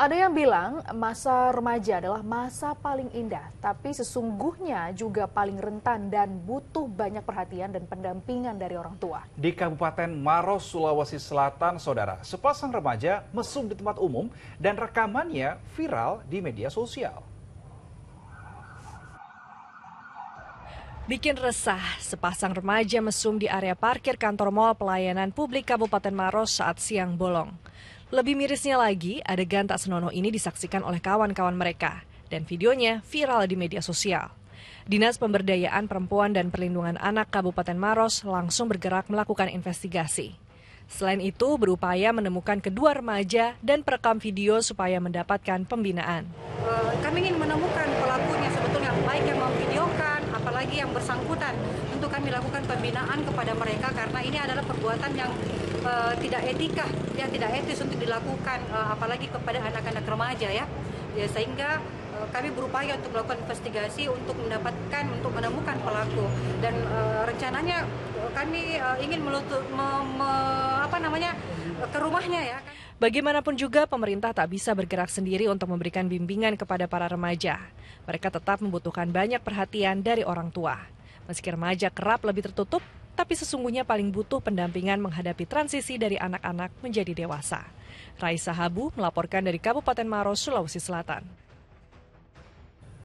Ada yang bilang masa remaja adalah masa paling indah, tapi sesungguhnya juga paling rentan dan butuh banyak perhatian dan pendampingan dari orang tua. Di Kabupaten Maros, Sulawesi Selatan, saudara, sepasang remaja mesum di tempat umum dan rekamannya viral di media sosial. Bikin resah, sepasang remaja mesum di area parkir kantor mall pelayanan publik Kabupaten Maros saat siang bolong. Lebih mirisnya lagi, adegan tak senonoh ini disaksikan oleh kawan-kawan mereka, dan videonya viral di media sosial. Dinas Pemberdayaan Perempuan dan Perlindungan Anak Kabupaten Maros langsung bergerak melakukan investigasi. Selain itu, berupaya menemukan kedua remaja dan perekam video supaya mendapatkan pembinaan. Eh, kami ingin menemukan pelakunya sebetulnya, baik yang memvideokan, apalagi yang bersangkutan, untuk kami lakukan pembinaan kepada mereka karena ini adalah perbuatan yang uh, tidak etika, ya tidak etis untuk dilakukan uh, apalagi kepada anak-anak remaja ya. ya sehingga eh, kami berupaya untuk melakukan investigasi untuk mendapatkan untuk menemukan pelaku dan uh, rencananya kami uh, ingin melutup me, me, apa namanya ke rumahnya ya. Bagaimanapun juga, pemerintah tak bisa bergerak sendiri untuk memberikan bimbingan kepada para remaja. Mereka tetap membutuhkan banyak perhatian dari orang tua. Meski remaja kerap lebih tertutup, tapi sesungguhnya paling butuh pendampingan menghadapi transisi dari anak-anak menjadi dewasa. Raisa Habu melaporkan dari Kabupaten Maros, Sulawesi Selatan.